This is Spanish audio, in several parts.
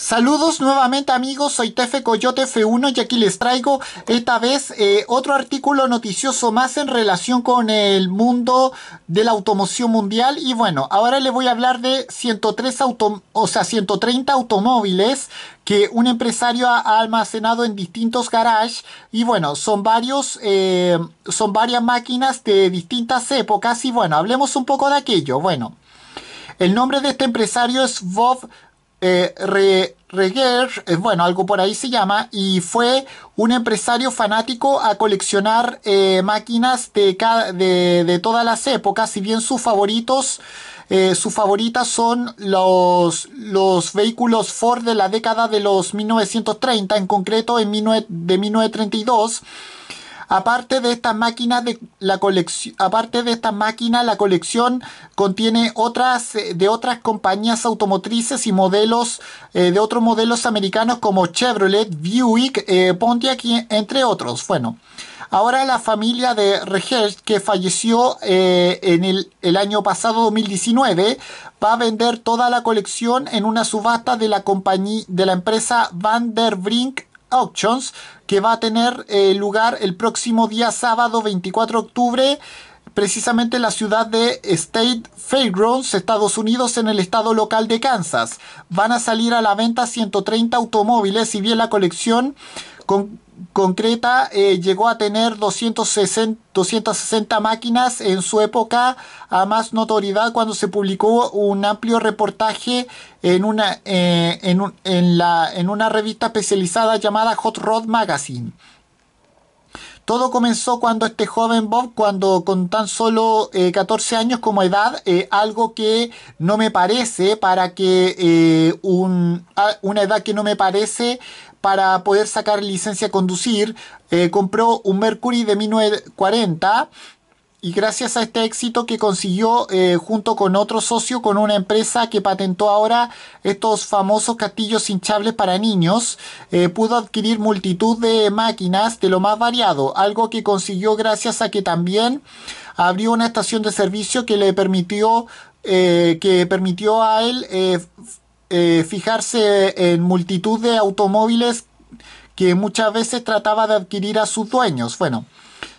Saludos nuevamente amigos, soy Tefe Coyote F1 y aquí les traigo esta vez eh, otro artículo noticioso más en relación con el mundo de la automoción mundial y bueno, ahora les voy a hablar de 103 auto, o sea, 130 automóviles que un empresario ha almacenado en distintos garages y bueno, son varios, eh, son varias máquinas de distintas épocas y bueno, hablemos un poco de aquello, bueno. El nombre de este empresario es Bob eh, eh, bueno, algo por ahí se llama, y fue un empresario fanático a coleccionar eh, máquinas de, de, todas las épocas, si bien sus favoritos, eh, sus favoritas son los, los vehículos Ford de la década de los 1930, en concreto en de 1932. Aparte de esta máquina, de la colección, aparte de esta máquina la colección contiene otras eh, de otras compañías automotrices y modelos eh, de otros modelos americanos como Chevrolet, Buick, eh, Pontiac, entre otros. Bueno. Ahora la familia de Regers, que falleció en el, año pasado 2019, va a vender toda la colección en una subasta de la compañía de la empresa Van der Brink Auctions, que va a tener eh, lugar el próximo día sábado 24 de octubre precisamente en la ciudad de State Fairgrounds, Estados Unidos, en el estado local de Kansas. Van a salir a la venta 130 automóviles, y bien la colección con concreta eh, llegó a tener 260, 260 máquinas en su época a más notoriedad cuando se publicó un amplio reportaje en una, eh, en, en, la, en una revista especializada llamada Hot Rod Magazine. Todo comenzó cuando este joven Bob, cuando con tan solo 14 eh, años como edad, algo que no me parece para que una edad que no me parece para poder sacar licencia a conducir, eh, compró un Mercury de 1940 y gracias a este éxito que consiguió eh, junto con otro socio con una empresa que patentó ahora estos famosos castillos hinchables para niños, eh, pudo adquirir multitud de máquinas de lo más variado, algo que consiguió gracias a que también abrió una estación de servicio que le permitió, que permitió a él eh, fijarse en multitud de automóviles que muchas veces trataba de adquirir a sus dueños. Bueno,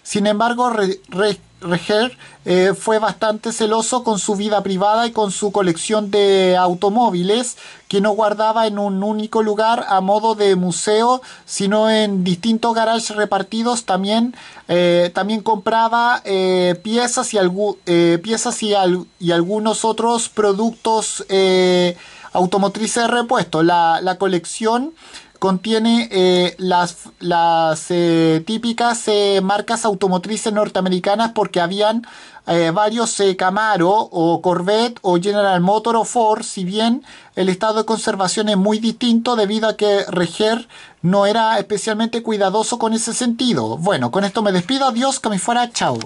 sin embargo, Reger eh, fue bastante celoso con su vida privada y con su colección de automóviles que no guardaba en un único lugar a modo de museo, sino en distintos garages repartidos. También, eh, también compraba piezas, y, piezas y, algunos otros productos automotrices de repuesto. La, colección contiene eh, las, las eh, típicas eh, marcas automotrices norteamericanas porque habían varios Camaro o Corvette o General Motor o Ford, si bien el estado de conservación es muy distinto debido a que Reger no era especialmente cuidadoso con ese sentido. Bueno, con esto me despido, adiós, que me fuera, chao.